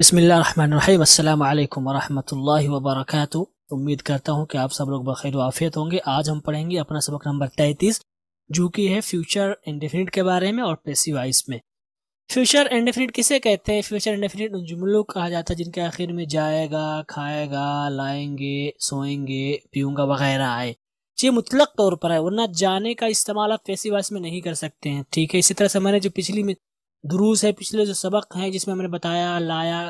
बसमीम् अल्लाम वरहमल वर्क उम्मीद करता हूँ कि आप सब लोग बखैर वाफियत होंगे आज हम पढ़ेंगे अपना सबक नंबर तैंतीस जो कि है फ्यूचर इंडिफिनिट के बारे में और वाइस में फ्यूचर इंडिफिनिट किसे कहते हैं फ्यूचर इंडिफिनिट उन जुमलों को कहा जाता है जिनके आखिर में जाएगा खाएगा लाएंगे सोएंगे पीऊँगा वगैरह आए ये मुतलक तौर पर है वरना जाने का इस्तेमाल आप वाइस में नहीं कर सकते हैं ठीक है इसी तरह से मैंने जो पिछली दुरूस है पिछले जो सबक हैं जिसमें हमने बताया लाया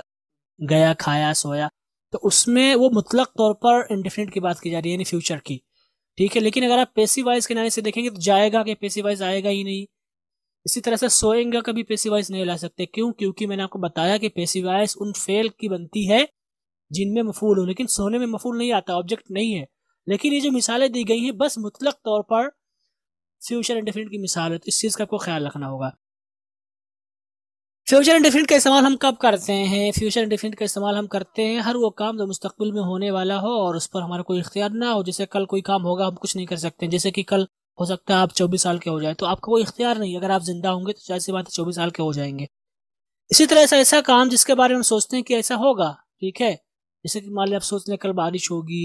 गया खाया सोया तो उसमें वो मुतलक तौर पर इंडिफिनिट की बात की जा रही है यानी फ्यूचर की ठीक है लेकिन अगर आप पेसी वाइज के नारे से देखेंगे तो जाएगा कि पेसी वाइज आएगा ही नहीं इसी तरह से सोएंगा कभी पेसी वाइज नहीं ला सकते क्यों क्योंकि मैंने आपको बताया कि पेसी वाइज उन फेल की बनती है जिनमें मफूल हो लेकिन सोने में मफूल नहीं आता ऑब्जेक्ट नहीं है लेकिन ये जो मिसालें दी गई हैं बस मुतलक तौर पर फ्यूचर इंडिफिनिट की मिसाल है तो इस चीज़ का आपको ख्याल रखना होगा फ्यूचर इंडिफिनिट का इस्तेमाल हम कब करते हैं फ्यूचर इंडिफिनिट का इस्तेमाल हम करते हैं हर वो काम जो मुस्तकबिल में होने वाला हो और उस पर हमारा कोई इख्तियार ना हो जैसे कल कोई काम होगा हम कुछ नहीं कर सकते जैसे कि कल हो सकता है आप चौबीस साल के हो जाए तो आपका कोई इख्तियार नहीं अगर आप जिंदा होंगे तो जाहिर सी बात है चौबीस साल के हो जाएंगे इसी तरह से ऐसा काम जिसके बारे में हम सोचते हैं कि ऐसा होगा ठीक है जैसे कि मान लिया आप सोच लें कल बारिश होगी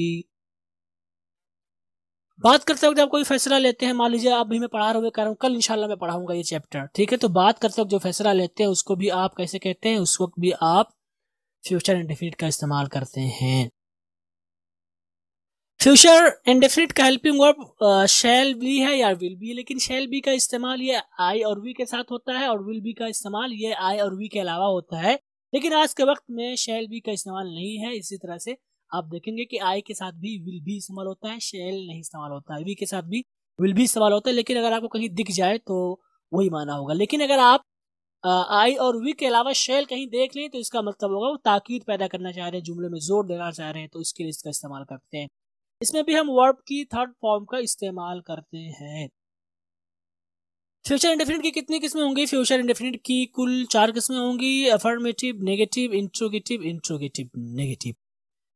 बात करते वक्त आप कोई फैसला लेते हैं मान लीजिए अभी मैं पढ़ा रहे हूँ कह रहा हूँ कल इंशाल्लाह मैं पढ़ाऊंगा ये चैप्टर ठीक है तो बात करते वक्त जो फैसला लेते हैं उसको भी आप कैसे कहते हैं उस वक्त भी आप फ्यूचर इंडिफिनिट का इस्तेमाल करते हैं फ्यूचर इंडेफिनिट का हेल्पिंग वर्ब शेल बी है या विल बी लेकिन शेल बी का इस्तेमाल ये आई और वी के साथ होता है और विल बी का इस्तेमाल ये आई और वी के अलावा होता है लेकिन आज के वक्त में शेल बी का इस्तेमाल नहीं है इसी तरह से आप देखेंगे कि आई के साथ भी विल भी इस्तेमाल होता है शेल नहीं इस्तेमाल होता है वी के साथ भी विल भी इस्तेमाल होता है लेकिन अगर आपको कहीं दिख जाए तो वही माना होगा लेकिन अगर आप आई और वी के अलावा शेल कहीं देख लें तो इसका मतलब होगा वो ताकीद पैदा करना चाह रहे हैं जुमले में जोर देना चाह रहे हैं तो इसके लिए इसका इस्तेमाल करते हैं इसमें भी हम वर्ब की थर्ड फॉर्म का इस्तेमाल करते हैं फ्यूचर इंडेफिनिट की कितनी किस्में होंगी फ्यूचर इंडेफिनिट की कुल चार किस्में होंगी affirmative negative interrogative interrogative negative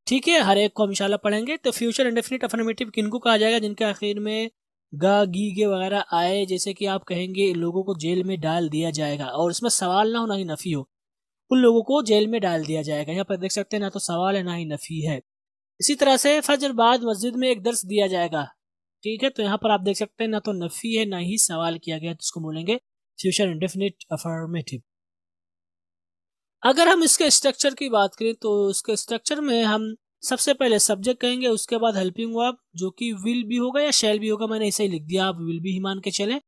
ठीक है हर एक को हम इंशाल्लाह पढ़ेंगे तो फ्यूचर इंडेफिनिट अफर्मेटिव किनको कहा जाएगा जिनके आखिर में गा गी गे वगैरह आए जैसे कि आप कहेंगे लोगों को जेल में डाल दिया जाएगा और इसमें सवाल ना हो ना ही नफ़ी हो उन लोगों को जेल में डाल दिया जाएगा यहाँ पर देख सकते हैं ना तो सवाल है ना ही नफ़ी है इसी तरह से फजर बाद मस्जिद में एक दर्स दिया जाएगा ठीक है तो यहाँ पर आप देख सकते हैं ना तो नफ़ी है ना ही सवाल किया गया तो उसको बोलेंगे फ्यूचर इंडेफिनिट अफर्मेटिव अगर हम इसके स्ट्रक्चर की बात करें तो इसके स्ट्रक्चर में हम सबसे पहले सब्जेक्ट कहेंगे उसके बाद हेल्पिंग वर्ब जो कि विल भी होगा या शेल भी होगा मैंने ऐसे ही लिख दिया आप विल भी ही मान के चले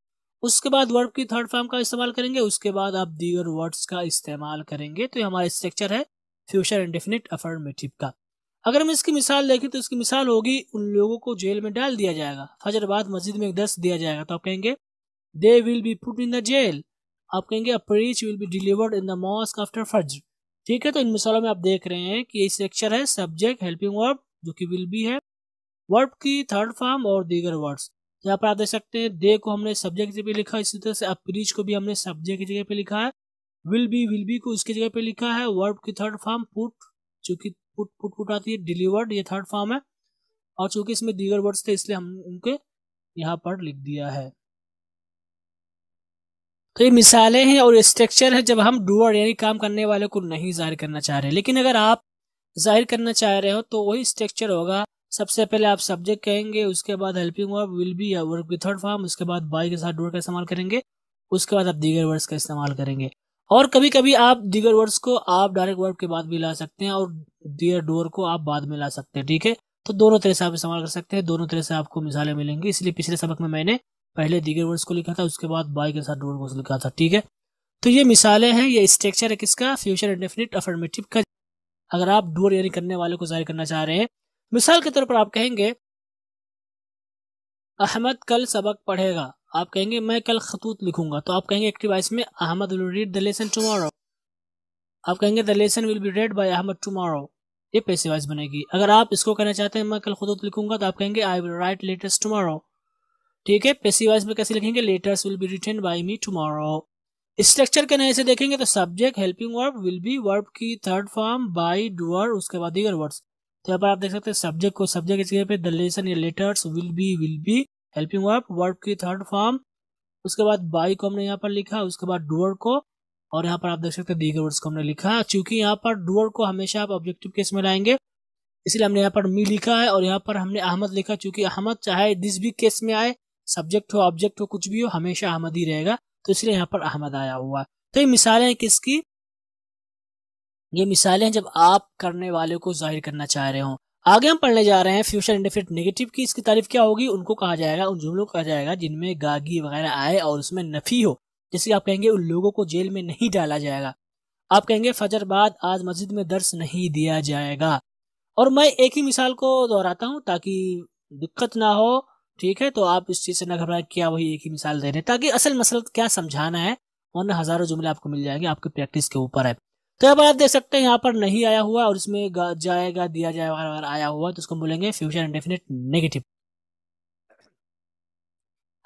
उसके बाद वर्ब की थर्ड फॉर्म का इस्तेमाल करेंगे उसके बाद आप दीगर वर्ड्स का इस्तेमाल करेंगे तो ये हमारा स्ट्रक्चर है फ्यूचर इंडेफिनिट अफर्मेटिव का अगर हम इसकी मिसाल देखें तो इसकी मिसाल होगी उन लोगों को जेल में डाल दिया जाएगा फजर बाद मस्जिद में एक दस दिया जाएगा तो आप कहेंगे they will be put in the jail आप कहेंगे a preach will be delivered in the mosque after फर्ज ठीक है तो इन मिसालों में आप देख रहे हैं कि ये स्ट्रक्चर है सब्जेक्ट हेल्पिंग वर्ब जो कि विल बी है वर्ब की थर्ड फॉर्म और दीगर वर्ड्स तो यहाँ पर आप देख सकते हैं दे को हमने सब्जेक्ट की जगह पे लिखा इसी तरह से अप्रीच को भी हमने सब्जेक्ट की जगह पे लिखा है विल बी विल बी को इसकी जगह पे लिखा है वर्ब की थर्ड फॉर्म पुट जो कि पुट पुट पुट आती है डिलीवर्ड ये थर्ड फॉर्म है और चूंकि इसमें दीगर वर्ड्स थे इसलिए हम उनके यहाँ पर लिख दिया है तो ये मिसालें हैं और स्ट्रक्चर है जब हम डूअर यानी काम करने वाले को नहीं जाहिर करना चाह रहे लेकिन अगर आप जाहिर करना चाह रहे हो तो वही स्ट्रक्चर होगा सबसे पहले आप सब्जेक्ट कहेंगे उसके बाद हेल्पिंग वर्ब विल बी या विथ थर्ड फॉर्म उसके बाद बाई के साथ डूअर का इस्तेमाल करेंगे उसके बाद आप दीगर वर्ड्स का इस्तेमाल करेंगे और कभी कभी आप दीगर वर्ड्स को आप डायरेक्ट वर्ब के बाद भी ला सकते हैं और दियर डोर को आप बाद में ला सकते हैं ठीक है तो दोनों तरह से आप इस्तेमाल कर सकते हैं दोनों तरह से आपको मिसालें मिलेंगी इसलिए पिछले सबक में मैंने पहले दिगर वर्ड्स को लिखा था उसके बाद बाय के साथ डूड को लिखा था ठीक है तो ये मिसालें हैं ये स्ट्रक्चर है किसका फ्यूचर इंडेफिनिट अफर्मेटिव का अगर आप डूअर यानी करने वाले को जाहिर करना चाह रहे हैं मिसाल के तौर पर आप कहेंगे अहमद कल सबक पढ़ेगा आप कहेंगे मैं कल खतूत लिखूंगा तो आप कहेंगे एक्टिव वाइस में Ahmed will read the lesson tomorrow आप कहेंगे the lesson will be read by Ahmed tomorrow ये पैसे वाइस बनेगी अगर आप इसको कहना चाहते हैं मैं कल खतूत लिखूंगा तो आप कहेंगे I will write letters tomorrow ठीक है पेसी वाइज में कैसे लिखेंगे letters will be written by me tomorrow structure के नए से देखेंगे तो subject helping verb will be verb की थर्ड फॉर्म बाई डूअर उसके बाद दीगर वर्ड्स तो यहाँ पर आप देख सकते हैं सब्जेक्ट को सब्जेक्ट की जगह पे द लेसन या letters will be will be helping verb verb की थर्ड फॉर्म उसके बाद बाई को हमने यहाँ पर लिखा उसके बाद डूअर को और यहाँ पर आप देख सकते हैं दीगर वर्ड्स को हमने लिखा चूंकि यहाँ पर डूअर को हमेशा आप ऑब्जेक्टिव केस में लाएंगे इसलिए हमने यहाँ पर मी लिखा है और यहाँ पर हमने अहमद लिखा चूंकि अहमद चाहे दिस भी केस में आए सब्जेक्ट हो ऑब्जेक्ट हो कुछ भी हो हमेशा अहमद ही रहेगा तो इसलिए यहाँ पर अहमद आया हुआ है तो ये मिसालें हैं किसकी ये मिसालें हैं जब आप करने वाले को जाहिर करना चाह रहे हो आगे हम पढ़ने जा रहे हैं फ्यूचर इंडिफिनिट नेगेटिव की इसकी तारीफ क्या होगी उनको कहा जाएगा उन जुमलों को कहा जाएगा जिनमें गागी वगैरह आए और उसमें नफी हो जैसे आप कहेंगे उन लोगों को जेल में नहीं डाला जाएगा आप कहेंगे फजर बाद आज मस्जिद में दर्श नहीं दिया जाएगा और मैं एक ही मिसाल को दोहराता हूँ ताकि दिक्कत ना हो ठीक है तो आप इस चीज़ से ना घबराए क्या वही एक ही मिसाल दे रहे हैं ताकि असल मसल क्या समझाना है वन हज़ारों जुमले आपको मिल जाएंगे आपकी प्रैक्टिस के ऊपर है तो अब आप देख सकते हैं यहाँ पर नहीं आया हुआ और इसमें जाएगा दिया जाएगा आया हुआ तो उसको बोलेंगे फ्यूचर इंडेफिनेट नेगेटिव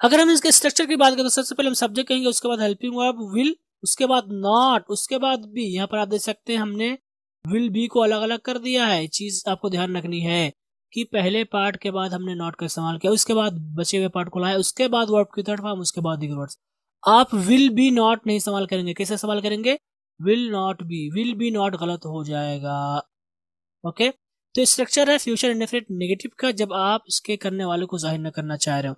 अगर हम इसके स्ट्रक्चर की बात करें तो सबसे पहले हम सब्जेक्ट कहेंगे उसके बाद हेल्पिंग वर्ब विल उसके बाद नॉट उसके बाद भी यहाँ पर आप देख सकते हैं हमने विल बी को अलग अलग कर दिया है चीज आपको ध्यान रखनी है कि पहले पार्ट के बाद हमने नॉट का इस्तेमाल किया उसके बाद बचे हुए पार्ट को लाया उसके बाद वर्ब की थर्ड फॉर्म उसके बाद दीगर वर्ड्स आप विल बी नॉट नहीं इस्तेमाल करेंगे कैसे इस्तेमाल करेंगे will not be will be not गलत हो जाएगा ओके तो स्ट्रक्चर है फ्यूचर इंडेफिनेट नेगेटिव का जब आप इसके करने वाले को जाहिर न करना चाह रहे हो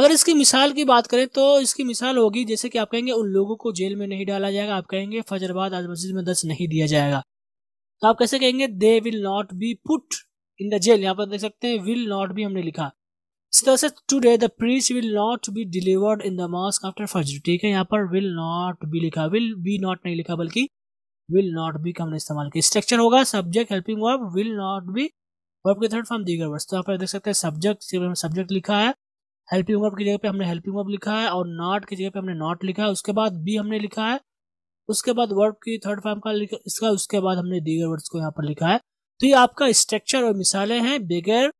अगर इसकी मिसाल की बात करें तो इसकी मिसाल होगी जैसे कि आप कहेंगे उन लोगों को जेल में नहीं डाला जाएगा आप कहेंगे फजरबाद आज मस्जिद में दस नहीं दिया जाएगा तो आप कैसे कहेंगे they will not be put in the jail यहाँ पर देख सकते हैं विल नॉट भी हमने लिखा इस तरह से today the preach will not be delivered in the mosque after Fajr ठीक है यहाँ पर विल नॉट बी लिखा विल बी नॉट नहीं लिखा बल्कि विल नॉट बी का हमने इस्तेमाल किया स्ट्रक्चर होगा subject helping verb will not be verb के थर्ड फॉर्म दीगर वर्ड्स तो यहाँ पर देख सकते हैं सब्जेक्ट हमने सब्जेक्ट लिखा है हेल्पिंग वर्ब की जगह पे हमने हेल्पिंग वर्ब लिखा है और नॉट की जगह पे हमने नॉट लिखा है उसके बाद बी हमने लिखा है उसके बाद वर्ब की थर्ड फॉर्म का लिखा इसका उसके बाद हमने दीगर वर्ड्स को यहाँ पर लिखा है तो ये आपका स्ट्रक्चर और मिसालें हैं बगैर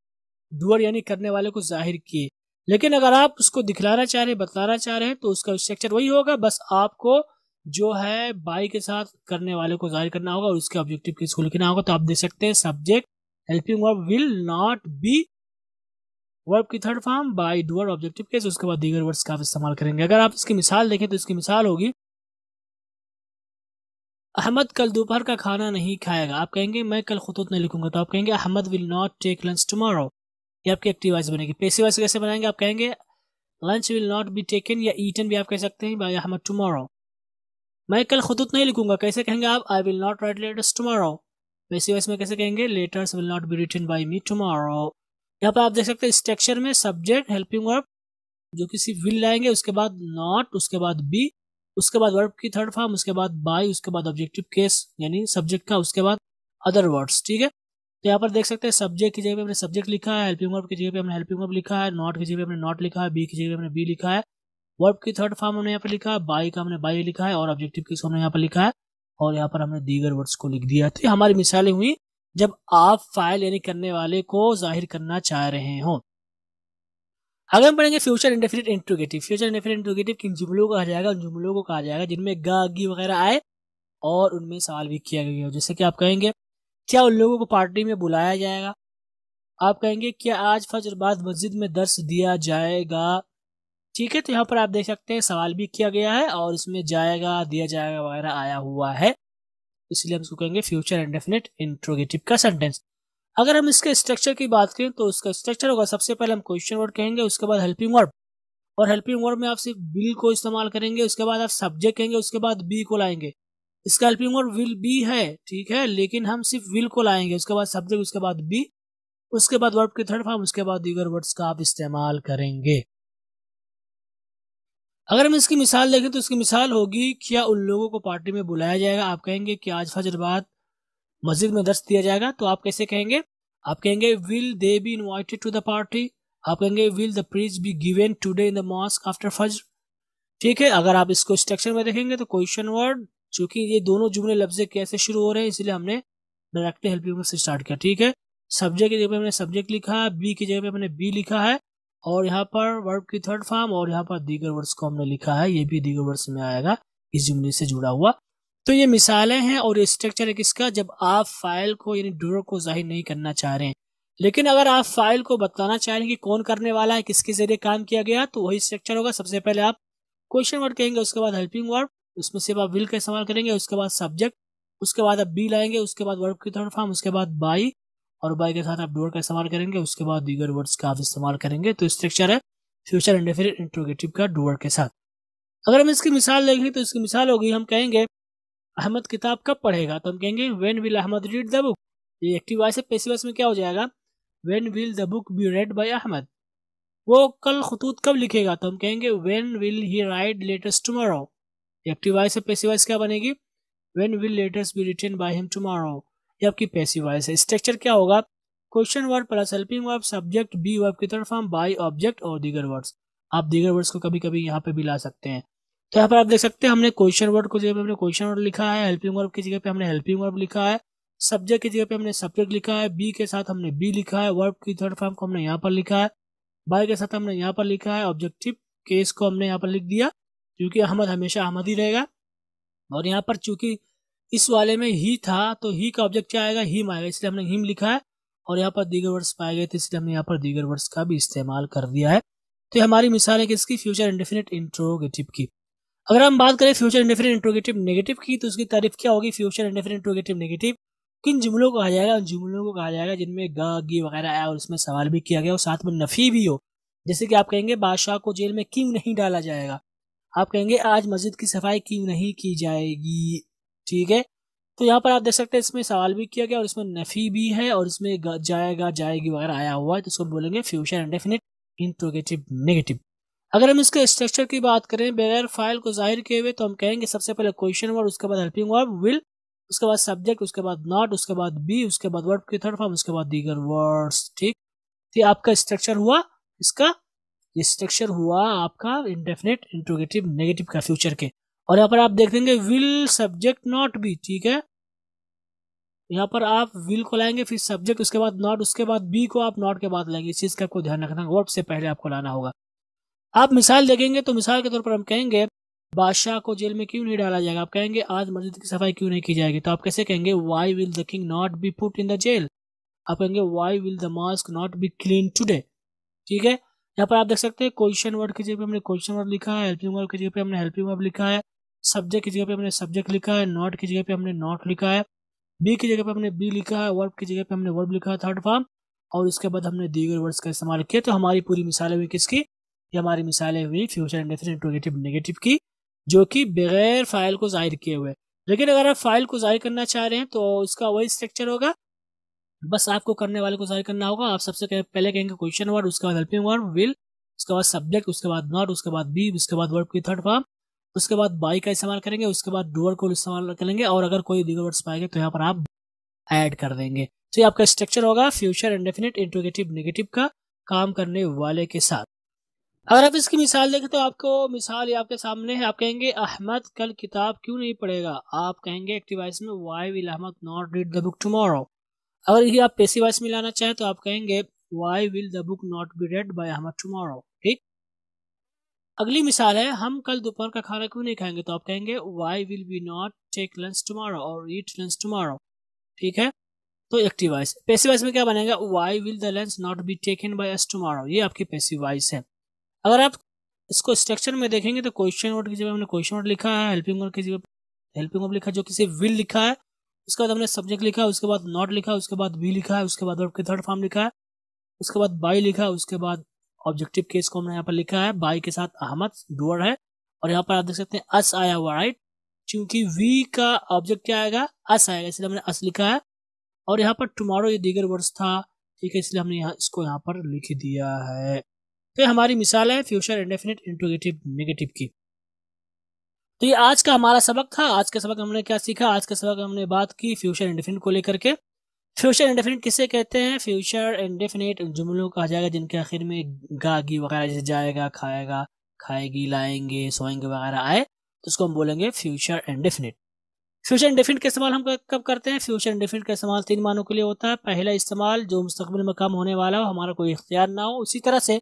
डुअर यानी करने वाले को जाहिर किए लेकिन अगर आप उसको दिखलाना चाह रहे हैं बताना चाह रहे हैं तो उसका स्ट्रक्चर वही होगा बस आपको जो है बाई के साथ करने वाले को जाहिर करना होगा और उसके ऑब्जेक्टिव किस को लिखना होगा तो आप देख सकते हैं subject helping verb will not be verb की third form by doer objective case उसके बाद दीगर वर्ड्स का आप इस्तेमाल करेंगे अगर आप इसकी मिसाल देखें तो इसकी मिसाल होगी अहमद कल दोपहर का खाना नहीं खाएगा आप कहेंगे मैं कल खतूत नहीं लिखूंगा तो आप कहेंगे Ahmed will not take lunch tomorrow ये आपकी एक्टिव वॉइस बनेगी पेशी वॉइस कैसे बनाएंगे आप कहेंगे lunch will not be taken या ईटन भी आप कह सकते हैं बाई अहमद टुमारो मैं कल खतूत नहीं लिखूंगा कैसे कहेंगे आप I will not write letters tomorrow passive voice में कैसे कहेंगे letters will not be written by me tomorrow यहाँ पर आप देख सकते हैं स्ट्रक्चर में सब्जेक्ट हेल्पिंग वर्ब जो कि सिर्फ विल लाएंगे उसके बाद नॉट उसके बाद बी उसके बाद वर्ब की थर्ड फॉर्म उसके बाद बाई उसके बाद ऑब्जेक्टिव केस यानी सब्जेक्ट का उसके बाद अदर वर्ड्स ठीक है तो यहाँ पर देख सकते हैं सब्जेक्ट की जगह पे हमने सब्जेक्ट लिखा है हेल्पिंग वर्ब की जगह पे हमने हेल्पिंग वर्ब लिखा है नॉट की जगह पे हमने नॉट लिखा है बी की जगह पे हमने बी लिखा है वर्ब की थर्ड फॉर्म हमने यहाँ पर लिखा है बाई का हमने बाई लिखा है और ऑब्जेक्टिव केस हमने यहाँ पर लिखा है और यहाँ पर हमने दीगर वर्ड्स को लिख दिया थी तो हमारी मिसालें हुई जब आप फाइल यानी करने वाले को जाहिर करना चाह रहे हों अगर हम पढ़ेंगे future indefinite interrogative future indefinite interrogative किन जुमलों को कहा जाएगा उन जुमलों को कहा जाएगा जिनमें गा वगैरह आए और उनमें सवाल भी किया गया हो जैसे कि आप कहेंगे क्या उन लोगों को पार्टी में बुलाया जाएगा आप कहेंगे क्या आज फजर बाद मस्जिद में दर्श दिया जाएगा ठीक है तो यहाँ पर आप देख सकते हैं सवाल भी किया गया है और इसमें जाएगा दिया जाएगा वगैरह आया हुआ है इसलिए हम इसको कहेंगे फ्यूचर इंडेफिनिट इंट्रोगेटिव का सेंटेंस अगर हम इसके स्ट्रक्चर की बात करें तो उसका स्ट्रक्चर होगा सबसे पहले हम क्वेश्चन वर्ड कहेंगे उसके बाद हेल्पिंग वर्ड और हेल्पिंग वर्ड में आप सिर्फ बिल को इस्तेमाल करेंगे उसके बाद आप सब्जेक्ट कहेंगे उसके बाद बी को लाएंगे इसका हेल्पिंग वर्ड विल बी है ठीक है लेकिन हम सिर्फ विल को लाएंगे उसके बाद सब्जेक्ट उसके बाद बी उसके बाद वर्ड के थर्ड फॉर्म उसके बाद दीगर वर्ड्स का आप इस्तेमाल करेंगे अगर हम इसकी मिसाल देखें तो इसकी मिसाल होगी क्या उन लोगों को पार्टी में बुलाया जाएगा आप कहेंगे कि आज फजर बाद मस्जिद में दर्श दिया जाएगा तो आप कैसे कहेंगे आप कहेंगे will they be invited to the party आप कहेंगे will the preach be given today in the mosque after Fajr ठीक है अगर आप इसको स्ट्रक्चर में देखेंगे तो क्वेश्चन वर्ड चूंकि ये दोनों जुमले लफ्जे कैसे शुरू हो रहे हैं इसलिए हमने डायरेक्टली हेल्पिंग से स्टार्ट किया ठीक है सब्जेक्ट की जगह पे हमने सब्जेक्ट लिखा है बी की जगह पे हमने बी लिखा है और यहाँ पर वर्ब की थर्ड फॉर्म और यहाँ पर दीगर वर्ड्स को हमने लिखा है ये भी दीगर वर्ड्स में आएगा इस जुमले से जुड़ा हुआ तो ये मिसालें हैं और ये स्ट्रक्चर है किसका जब आप फाइल को यानी ड्रो को जाहिर नहीं करना चाह रहे हैं लेकिन अगर आप फाइल को बताना चाह रहे हैं कि कौन करने वाला है किसके जरिए काम किया गया तो वही स्ट्रक्चर होगा सबसे पहले आप क्वेश्चन वर्ड कहेंगे उसके बाद हेल्पिंग वर्ड उसमें से आप विल का इस्तेमाल करेंगे उसके बाद सब्जेक्ट उसके बाद आप बी लाएंगे उसके बाद वर्ब की थर्ड फॉर्म उसके बाद बाई और बाई के साथ आप डोर का इस्तेमाल करेंगे उसके बाद दीगर वर्ड्स का आप इस्तेमाल करेंगे तो स्ट्रक्चर है फ्यूचर इंडेफिनिट इंट्रोगेटिव का डोर के साथ अगर हम इसकी मिसाल देखें तो इसकी मिसाल होगी हम कहेंगे अहमद किताब कब पढ़ेगा तो हम कहेंगे when will Ahmed read the book ये एक्टिव वॉइस है पेशी वॉइस में क्या हो जाएगा when will the book be read by Ahmed वो कल खतूत कब लिखेगा तो हम कहेंगे when will he write letters tomorrow active voice है पेशी वॉइस क्या बनेगी when will letters be written by him tomorrow ये आपकी पैसिव वॉइस है स्ट्रक्चर क्या होगा question word plus helping verb subject be verb की तरफ हम बाई ऑब्जेक्ट और दीगर वर्ड्स आप दीगर वर्ड्स को कभी कभी यहाँ पे भी ला सकते हैं तो यहाँ पर आप देख सकते हैं हमने क्वेश्चन वर्ड को जगह पे हमने क्वेश्चन वर्ड लिखा है हेल्पिंग वर्ब की जगह पे हमने हेल्पिंग वर्ब लिखा है सब्जेक्ट की जगह पे हमने सब्जेक्ट लिखा है बी के साथ हमने बी लिखा है वर्ब की थर्ड फॉर्म को हमने यहाँ पर लिखा है बाय के साथ हमने यहाँ पर लिखा है ऑब्जेक्टिव केस को हमने यहाँ पर लिख दिया क्योंकि अहमद हमेशा अहमद ही रहेगा और यहाँ पर चूंकि इस वाले में ही था तो ही का ऑब्जेक्ट क्या आएगा हिम आएगा इसलिए हमने हिम लिखा है और यहाँ पर दीगर वर्ड्स पाए गए थे इसलिए हमने यहाँ पर दीगर वर्ड्स का भी इस्तेमाल कर दिया है तो हमारी मिसाल है किसकी फ्यूचर इंडेफिनिट इंट्रोगेटिव की अगर हम बात करें फ्यूचर इंडिफरेंट इंट्रोगेटिव नेगेटिव की तो उसकी तारीफ क्या होगी फ्यूचर इंडिफरेंट इंट्रोगेटिव नेगेटिव किन जुमलों को कहा जाएगा उन जुमलों को कहा जाएगा जिनमें गा गी वगैरह आया और उसमें सवाल भी किया गया और साथ में नफी भी हो जैसे कि आप कहेंगे बादशाह को जेल में क्यों नहीं डाला जाएगा आप कहेंगे आज मस्जिद की सफाई क्यों नहीं की जाएगी ठीक है तो यहाँ पर आप देख सकते हैं इसमें सवाल भी किया गया और इसमें नफी भी है और इसमें जाएगा जाएगी वगैरह आया हुआ है तो उसको बोलेंगे फ्यूचर इंडेफिनिट इंट्रोगेटिव नेगेटिव अगर हम इसके स्ट्रक्चर की बात करें बगैर फाइल को जाहिर किए हुए तो हम कहेंगे सबसे पहले क्वेश्चन वर्ड उसके बाद हेल्पिंग वर्ड विल उसके बाद सब्जेक्ट उसके बाद नॉट उसके बाद बी उसके बाद वर्ड की थर्ड फॉर्म उसके बाद दीगर वर्ड्स ठीक तो ये आपका स्ट्रक्चर हुआ इसका ये स्ट्रक्चर हुआ आपका इंडेफिनेट इंट्रोगेटिव नेगेटिव का फ्यूचर के और यहाँ पर आप देख देंगे विल सब्जेक्ट नॉट बी ठीक है यहाँ पर आप विल को लाएंगे फिर सब्जेक्ट उसके बाद नॉट उसके बाद बी को आप नॉट के बाद लाएंगे इस चीज़ का आपको ध्यान रखना वर्ड से पहले आपको लाना होगा आप मिसाल देखेंगे तो मिसाल के तौर पर हम कहेंगे बादशाह को जेल में क्यों नहीं डाला जाएगा आप कहेंगे आज मस्जिद की सफाई क्यों नहीं की जाएगी तो आप कैसे कहेंगे why will the king not be put in the jail आप कहेंगे why will the mosque not be clean today ठीक है यहाँ पर आप देख सकते हैं क्वेश्चन वर्ड की जगह पे हमने क्वेश्चन वर्ड लिखा है हेल्पिंग वर्ड की जगह पे हमने हेल्पिंग वर्ड लिखा है सब्जेक्ट की जगह पे हमने सब्जेक्ट लिखा है नॉट की जगह पे हमने नॉट लिखा है बी की जगह पे हमने बी लिखा है वर्ब की जगह पे हमने वर्ब लिखा है थर्ड फॉर्म और उसके बाद हमने दीगर वर्ड्स का इस्तेमाल किया तो हमारी पूरी मिसालें हुई किसकी ये हमारी मिसालें हुई फ्यूचर इंडेक्स नेगेटिव की जो कि बगैर फाइल को जाहिर किए हुए लेकिन अगर आप फाइल को जाहिर करना चाह रहे हैं तो इसका वही स्ट्रक्चर होगा बस आपको करने वाले को जाहिर करना होगा आप सबसे पहले कहेंगे क्वेश्चन वर्ड उसके बाद हेल्पिंग वर्ड विल उसके बाद सब्जेक्ट उसके बाद नॉट उसके बाद बी उसके बाद वर्ड की थर्ड फॉर्म उसके बाद बाई का इस्तेमाल करेंगे उसके बाद डोअर को इस्तेमाल करेंगे और अगर कोई दीगर वर्ड्स पाएंगे तो यहाँ पर आप ऐड कर देंगे तो ये आपका स्ट्रक्चर होगा फ्यूचर इंडेफिनेट इंटोगेटिव नेगेटिव का काम करने वाले के साथ अगर आप इसकी मिसाल देखें तो आपको मिसाल ये आपके सामने है आप कहेंगे अहमद कल किताब क्यों नहीं पढ़ेगा आप कहेंगे एक्टिव वॉइस में why will Ahmed not read the book tomorrow अगर ये आप पेसी वॉइस में लाना चाहें तो आप कहेंगे why will the book not be read by Ahmed tomorrow ठीक अगली मिसाल है हम कल दोपहर का खाना क्यों नहीं खाएंगे तो आप कहेंगे why will be not take lunch tomorrow और ईट लंच टुमारो ठीक है तो एक्टिव वॉइस पेसी वॉइस में क्या बनेगा why will the lunch not be taken by us tomorrow ये आपकी पेसी वॉइस है अगर आप इसको स्ट्रक्चर में देखेंगे तो क्वेश्चन वर्ड की जगह हमने क्वेश्चन वर्ड लिखा है हेल्पिंग वर्ड की जगह हेल्पिंग वर्ड लिखा जो किसी विल लिखा है उसके बाद हमने सब्जेक्ट लिखा उसके बाद नॉट लिखा उसके बाद वी लिखा है उसके बाद वर्ब के थर्ड फॉर्म लिखा है उसके बाद बाई लिखा है उसके बाद ऑब्जेक्टिव केस को हमने यहाँ पर लिखा है बाई के साथ अहमद डुअर है और यहाँ पर आप देख सकते हैं अस आया हुआ राइट क्योंकि वी का ऑब्जेक्ट क्या आएगा अस आएगा इसलिए हमने अस लिखा है और यहाँ पर टुमारो ये दीगर वर्ड्स था ठीक है इसलिए हमने यहाँ इसको यहाँ पर लिख दिया है फिर हमारी मिसाल है फ्यूचर इंडेफिनिट इंटोगेटिव नेगेटिव की तो ये आज का हमारा सबक था आज का सबक हमने क्या सीखा आज के सबक हमने बात की फ्यूचर इंडेफिनिट को लेकर के फ्यूचर इंडेफिनिट किसे कहते हैं फ्यूचर इंडेफिनिट जुमलों कहा जाएगा जिनके आखिर में गागी वगैरह जैसे जाएगा खाएगा खाएगी लाएंगे सोएंगे वगैरह आए तो उसको हम बोलेंगे फ्यूचर इंडेफिनिट फ्यूचर इंडेफिनिट का इस्तेमाल हम कब करते हैं फ्यूचर इंडेफिनिट का इस्तेमाल तीन मानों के लिए होता है पहला इस्तेमाल जो मुस्तबिल में कम होने वाला हो हमारा कोई इख्तियार ना हो उसी तरह से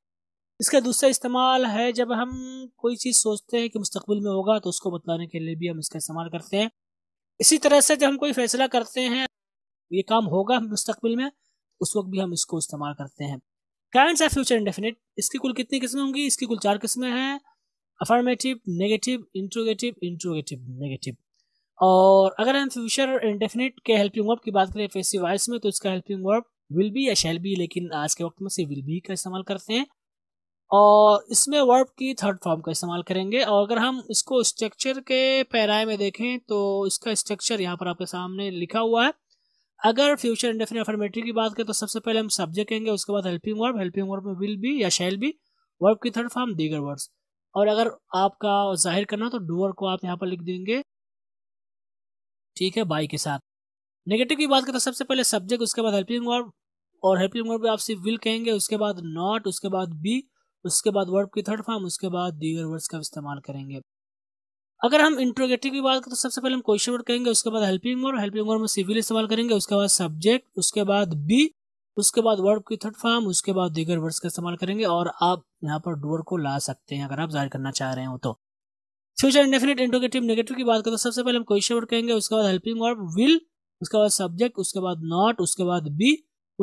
इसका दूसरा इस्तेमाल है जब हम कोई चीज़ सोचते हैं कि मुस्तबिल में होगा तो उसको बताने के लिए भी हम इसका इस्तेमाल करते हैं इसी तरह से जब हम कोई फैसला करते हैं ये काम होगा मुस्तबिल में उस वक्त भी हम इसको इस्तेमाल करते हैं काइंड्स ऑफ फ्यूचर इंडेफिनिट इसकी कुल कितनी किस्में होंगी इसकी कुल चार किस्में हैं affirmative negative interrogative interrogative negative और अगर हम फ्यूचर इंडेफिनिट के हेल्पिंग वर्ब की बात करें फेसिव वॉइस में तो इसका हेल्पिंग वर्ब विल बी या शैल बी लेकिन आज के वक्त में से विल बी का इस्तेमाल करते हैं और इसमें वर्ब की थर्ड फॉर्म का इस्तेमाल करेंगे और अगर हम इसको स्ट्रक्चर के पैराए में देखें तो इसका स्ट्रक्चर यहाँ पर आपके सामने लिखा हुआ है अगर फ्यूचर इंडेफिनेट अफर्मेटरी की बात करें तो सबसे पहले हम सब्जेक्ट कहेंगे उसके बाद हेल्पिंग वर्ब हेल्पिंग वर्ब में विल बी या शैल बी वर्ब की थर्ड फॉर्म दीगर वर्ड्स और अगर आपका जाहिर करना तो डूअर को आप यहाँ पर लिख देंगे ठीक है बाई के साथ नेगेटिव की बात करें तो सबसे पहले सब्जेक्ट उसके बाद हेल्पिंग वर्ब और हेल्पिंग वर्ब आप सिर्फ विल कहेंगे उसके बाद नॉट उसके बाद बी उसके बाद वर्ब की थर्ड फॉर्म उसके बाद दीगर वर्ड्स का इस्तेमाल करेंगे अगर हम इंट्रोगेटिव की बात करें तो सबसे पहले हम क्वेश्चन वर्ड कहेंगे उसके बाद हेल्पिंग वर्ड हेल्पिंग वर्ड में सिविल इस्तेमाल करेंगे उसके बाद सब्जेक्ट उसके बाद बी उसके बाद वर्ब की थर्ड फॉर्म उसके बाद दीगर वर्ड्स का इस्तेमाल करेंगे और आप यहाँ पर डोर को ला सकते हैं अगर आप जाहिर करना चाह रहे हो तो फ्यूचर इंडेफिनेट इंट्रोगेटिव नेगेटिव की बात करें तो सबसे पहले हम क्वेश्चन वर्ड कहेंगे उसके बाद हेल्पिंग वर्ब विल उसके बाद सब्जेक्ट उसके बाद नॉट उसके बाद बी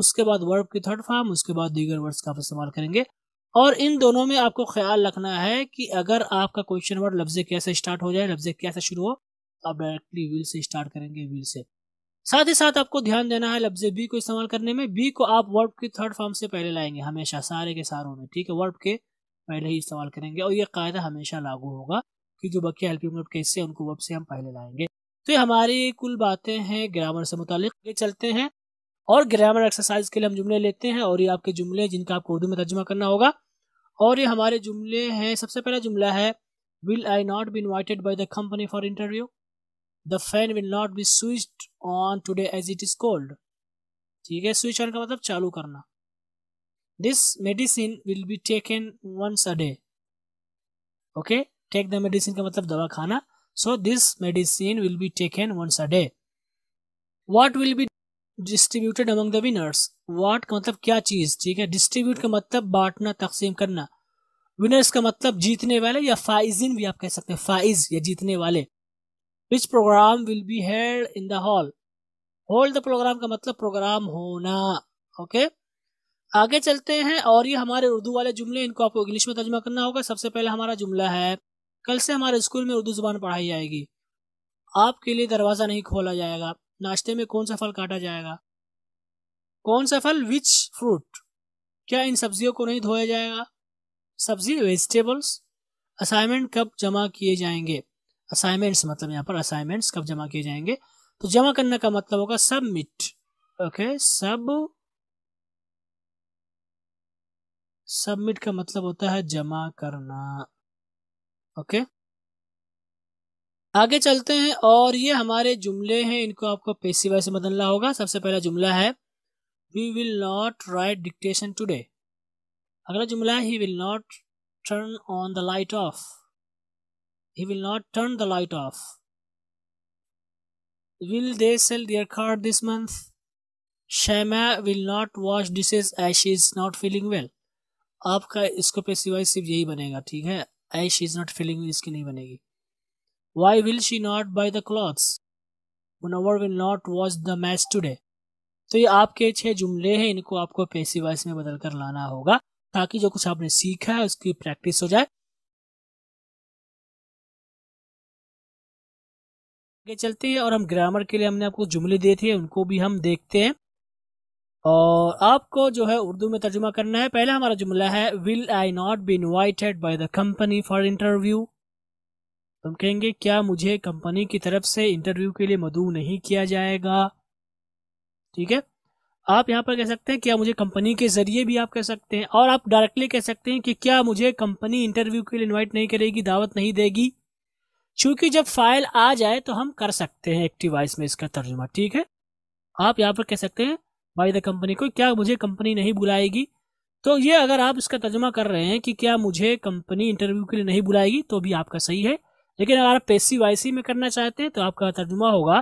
उसके बाद वर्ब की थर्ड फॉर्म उसके बाद दीगर वर्ड्स का इस्तेमाल करेंगे और इन दोनों में आपको ख्याल रखना है कि अगर आपका क्वेश्चन वर्ड लफ्ज़ कैसे स्टार्ट हो जाए लफ्ज़ कैसे शुरू हो तो आप डायरेक्टली विल से स्टार्ट करेंगे विल से साथ ही साथ आपको ध्यान देना है लफ्ज़ बी को इस्तेमाल करने में बी को आप वर्ब की थर्ड फॉर्म से पहले लाएंगे हमेशा सारे के सारों में ठीक है वर्ब के पहले ही इस्तेमाल करेंगे और ये कायदा हमेशा लागू होगा कि जो बाकी हेल्पिंग वर्ब कैसे उनको वर्ब से हम पहले लाएंगे तो ये हमारी कुल बातें हैं ग्रामर से मुतल चलते हैं और ग्रामर एक्सरसाइज के लिए हम जुमले लेते हैं और ये आपके जुमले जिनका आपको उर्दू में तर्जुमा करना होगा और ये हमारे जुमले हैं सबसे पहला जुमला है will I not be invited by the company for interview the fan will not be switch on today as it is cold ठीक है स्विच ऑन का मतलब चालू करना this medicine will be taken once a day okay take the medicine का मतलब दवा खाना so this medicine will be taken once a day what will be distributed among the winners what का मतलब क्या चीज़ ठीक है डिस्ट्रीब्यूट का मतलब बांटना तकसीम करना विनर्स का मतलब जीतने वाले या फाइजिन भी आप कह सकते हैं फाइज या जीतने वाले which programme will be held in the hall hold the programme का मतलब प्रोग्राम होना ओके okay? आगे चलते हैं और ये हमारे उर्दू वाले जुमले इनको आपको इंग्लिश में तर्जमा करना होगा सबसे पहले हमारा जुमला है कल से हमारे स्कूल में उर्दू जुबान पढ़ाई जाएगी आपके लिए दरवाज़ा नहीं खोला जाएगा नाश्ते में कौन सा फल काटा जाएगा कौन सा फल विच फ्रूट क्या इन सब्जियों को नहीं धोया जाएगा सब्जी वेजिटेबल्स असाइनमेंट कब जमा किए जाएंगे असाइनमेंट्स मतलब यहाँ पर असाइनमेंट्स कब जमा किए जाएंगे तो जमा करने का मतलब होगा सबमिट ओके सब सबमिट का मतलब होता है जमा करना ओके okay? आगे चलते हैं और ये हमारे जुमले हैं इनको आपको पेशी वाई से बदलना होगा सबसे पहला जुमला है we will not write dictation today अगला जुमला है he will not turn on the light off he will not turn the light off will they sell their card this month Shaima will not wash dishes as is not feeling well आपका इसको passive voice सिर्फ यही बनेगा ठीक है as is not feeling well इसकी नहीं बनेगी Why will she not buy the clothes? Munawar will not watch the match today. तो ये आपके छह जुमले हैं इनको आपको पेशी वाइस में बदल कर लाना होगा ताकि जो कुछ आपने सीखा है उसकी प्रैक्टिस हो जाए आगे चलते हैं और हम ग्रामर के लिए हमने आपको जुमले दिए थे उनको भी हम देखते हैं और आपको जो है उर्दू में तर्जुमा करना है पहला हमारा जुमला है will I not be invited by the company for interview हम कहेंगे क्या मुझे कंपनी की तरफ से इंटरव्यू के लिए मदू नहीं किया जाएगा ठीक है आप यहाँ पर कह सकते हैं क्या मुझे कंपनी के जरिए भी आप कह सकते हैं और आप डायरेक्टली कह सकते हैं कि क्या मुझे कंपनी इंटरव्यू के लिए इन्वाइट नहीं करेगी दावत नहीं देगी चूंकि जब फाइल आ जाए तो हम कर सकते हैं एक्टिवाइस में इसका तर्जुमा ठीक है आप यहाँ पर कह सकते हैं बाई द कंपनी को क्या मुझे कंपनी नहीं बुलाएगी तो ये अगर आप इसका तर्जुमा कर रहे हैं कि क्या मुझे कंपनी इंटरव्यू के लिए नहीं बुलाएगी तो भी आपका सही है लेकिन अगर आप पेसी सी में करना चाहते हैं तो आपका तर्जुमा होगा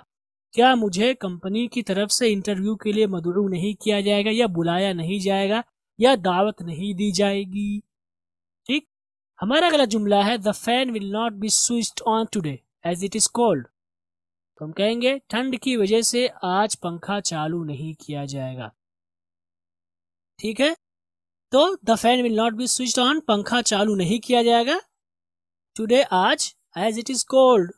क्या मुझे कंपनी की तरफ से इंटरव्यू के लिए मदरू नहीं किया जाएगा या बुलाया नहीं जाएगा या दावत नहीं दी जाएगी ठीक हमारा अगला जुमला है the fan will not be switch on today as it is cold तो हम कहेंगे ठंड की वजह से आज पंखा चालू नहीं किया जाएगा ठीक है तो the fan will not be switch on पंखा चालू नहीं किया जाएगा टुडे आज एज इट इज कोल्ड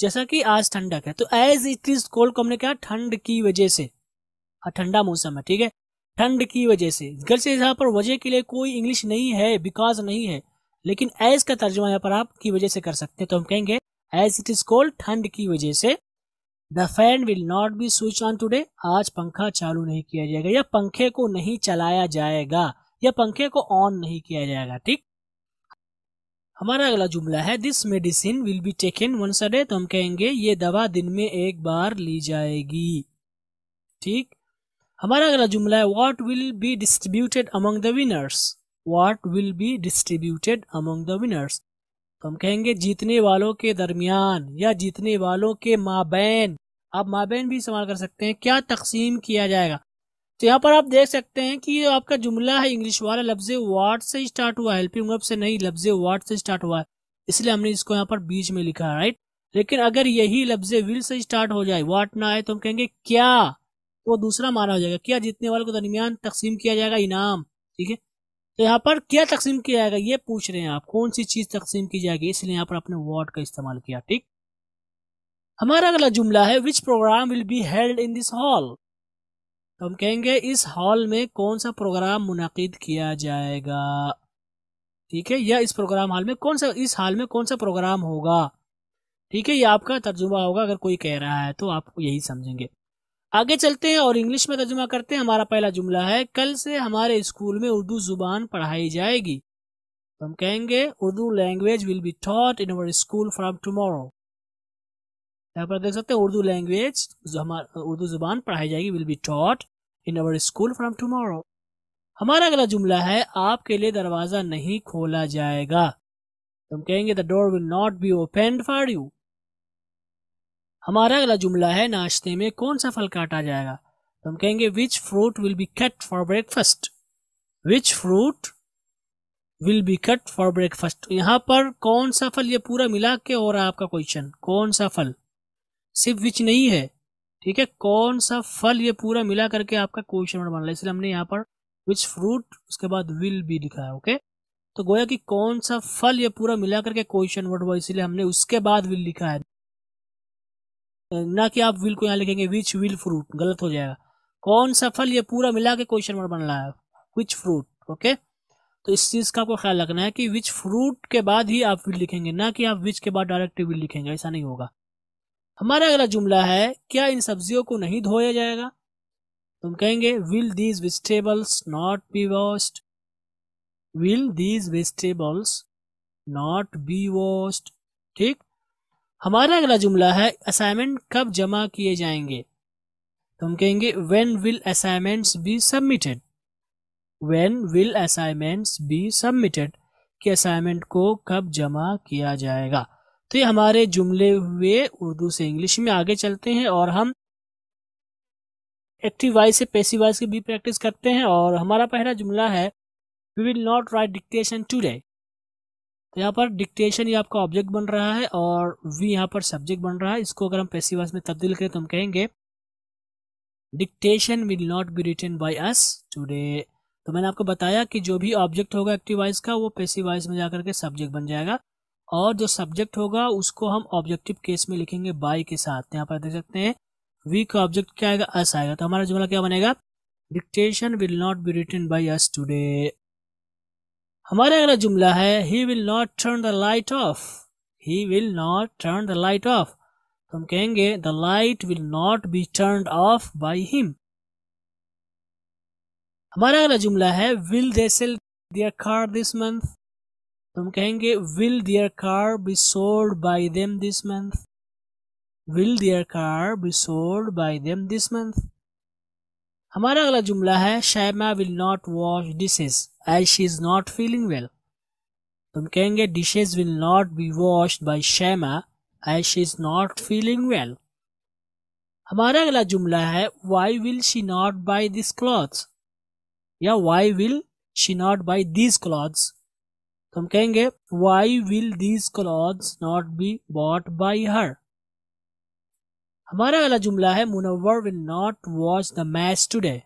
जैसा कि आज ठंडक है तो एज इट इज कोल्ड को हमने कहा ठंड की वजह से हाँ, ठंडा मौसम है ठीक है ठंड की वजह से गर्ल से यहाँ पर वजह के लिए कोई इंग्लिश नहीं है बिकॉज नहीं है लेकिन एज का तर्जमा यहाँ पर आप की वजह से कर सकते हैं तो हम कहेंगे एज इट इज कोल्ड ठंड की वजह से the fan will not be switch on today आज पंखा चालू नहीं किया जाएगा या पंखे को नहीं चलाया जाएगा या पंखे को ऑन नहीं किया जाएगा ठीक हमारा अगला जुमला है this medicine will be taken once a day तो हम कहेंगे ये दवा दिन में एक बार ली जाएगी ठीक हमारा अगला जुमला है what will be distributed among the winners what will be distributed among the winners तो हम कहेंगे जीतने वालों के दरमियान या जीतने वालों के माबेन आप माबेन भी इस्तेमाल कर सकते हैं क्या तकसीम किया जाएगा तो यहाँ पर आप देख सकते हैं कि आपका जुमला है इंग्लिश वाला लफ्ज वाट से स्टार्ट हुआ हेल्पिंग से नहीं लफ्ज वाट से स्टार्ट हुआ है इसलिए हमने इसको यहाँ पर बीच में लिखा राइट लेकिन अगर यही लफ्ज विल से स्टार्ट हो जाए वाट ना आए तो हम कहेंगे क्या वो तो दूसरा माना हो जाएगा क्या जीतने वाले को दरमियान तकसीम किया जाएगा इनाम ठीक है तो यहाँ पर क्या तकसीम किया जाएगा ये पूछ रहे हैं आप कौन सी चीज़ तकसीम की जाएगी इसलिए यहाँ पर आपने वाट का इस्तेमाल किया ठीक हमारा अगला जुमला है which programme will be held in this hall तो हम कहेंगे इस हॉल में कौन सा प्रोग्राम मुनद किया जाएगा ठीक है या इस प्रोग्राम हॉल में कौन सा इस हाल में कौन सा प्रोग्राम होगा ठीक है ये आपका तर्जुमा होगा अगर कोई कह रहा है तो आप यही समझेंगे आगे चलते हैं और इंग्लिश में तर्जुमा करते हैं हमारा पहला जुमला है कल से हमारे स्कूल में उर्दू जुबान पढ़ाई जाएगी तो हम कहेंगे Urdu language will be taught in our school from tomorrow यहाँ पर देख सकते हैं उर्दू लैंग्वेज जो हमारा उर्दू जुबान पढ़ाई जाएगी will be taught in our school from tomorrow हमारा अगला जुमला है आपके लिए दरवाज़ा नहीं खोला जाएगा तुम कहेंगे the door will not be open for you हमारा अगला जुमला है नाश्ते में कौन सा फल काटा जाएगा तुम तो कहेंगे which fruit will be cut for breakfast which fruit will be cut for breakfast यहाँ पर कौन सा फल ये पूरा मिला के हो रहा है आपका क्वेश्चन कौन सा फल सिर्फ विच नहीं है ठीक है कौन सा फल ये पूरा मिला करके आपका क्वेश्चन नंबर बन रहा है इसलिए हमने यहाँ पर विच फ्रूट उसके बाद विल भी लिखा है ओके तो गोया कि कौन सा फल ये पूरा मिला करके क्वेश्चन वर्ड हुआ इसलिए हमने उसके बाद विल लिखा है ना कि आप विल को यहाँ लिखेंगे विच विल फ्रूट गलत हो जाएगा कौन सा फल ये पूरा मिला के क्वेश्चन वर्ड बन रहा है विच फ्रूट ओके तो इस चीज़ का आपको ख्याल रखना है कि विच फ्रूट के बाद ही आप विल लिखेंगे ना कि आप विच के बाद डायरेक्ट विल लिखेंगे ऐसा नहीं होगा हमारा अगला जुमला है क्या इन सब्जियों को नहीं धोया जाएगा तुम कहेंगे will these vegetables not be washed will these vegetables not be washed ठीक हमारा अगला जुमला है असाइनमेंट कब जमा किए जाएंगे तुम कहेंगे when will assignments be submitted when will assignments be submitted कि असाइनमेंट को कब जमा किया जाएगा तो ये हमारे जुमले हुए उर्दू से इंग्लिश में आगे चलते हैं और हम एक्टिव वाइज से पेसिव वाइज की भी प्रैक्टिस करते हैं और हमारा पहला जुमला है we will not write dictation today तो यहाँ पर डिक्टेशन ये आपका ऑब्जेक्ट बन रहा है और वी यहाँ पर सब्जेक्ट बन रहा है इसको अगर हम वाइज में तब्दील करें तो हम कहेंगे dictation will not be written by us today तो मैंने आपको बताया कि जो भी ऑब्जेक्ट होगा एक्टिवाइज का वो वाइज में जाकर के सब्जेक्ट बन जाएगा और जो सब्जेक्ट होगा उसको हम ऑब्जेक्टिव केस में लिखेंगे बाई के साथ यहाँ पर देख सकते हैं वी का ऑब्जेक्ट क्या आएगा अस आएगा तो हमारा जुमला क्या बनेगा dictation will not be written by us today हमारा अगला जुमला है he will not turn the light off he will not turn the light off तो हम कहेंगे the light will not be turn off by him हमारा अगला जुमला है will they sell their car this month तो हम कहेंगे will their car be sold by them this month will their car be sold by them this month हमारा अगला जुमला है Shaima will not wash dishes as she is not feeling well तुम कहेंगे dishes will not be wash by Shaima as she is not feeling well हमारा अगला जुमला है why will she not buy this clothes या why will she not buy this clothes तो हम कहेंगे why will these cloth not be bought by her हमारा अगला जुमला है मुनवर will not watch the match today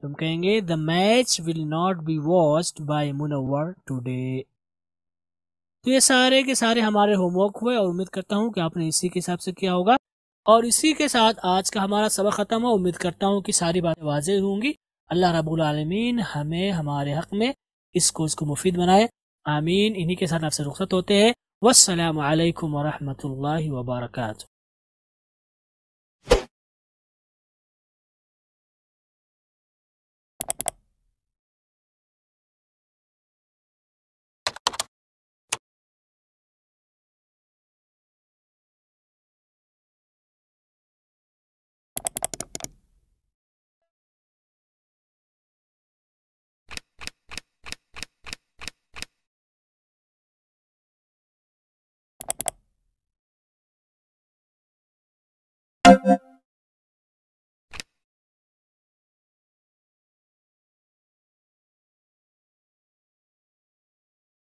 तो हम कहेंगे the match will not be watched by Munawar today तो ये सारे के सारे हमारे होमवर्क हुए और उम्मीद करता हूँ कि आपने इसी के हिसाब से किया होगा और इसी के साथ आज का हमारा सबक ख़त्म है उम्मीद करता हूँ कि सारी बातें वाजे होंगी अल्लाह रबुल हमें हमारे हक में इस कोर्स को मुफीद बनाए आमीन इन्हीं के साथ आपसे रुख्सत होते हैं वालकम वरहमत वबरकू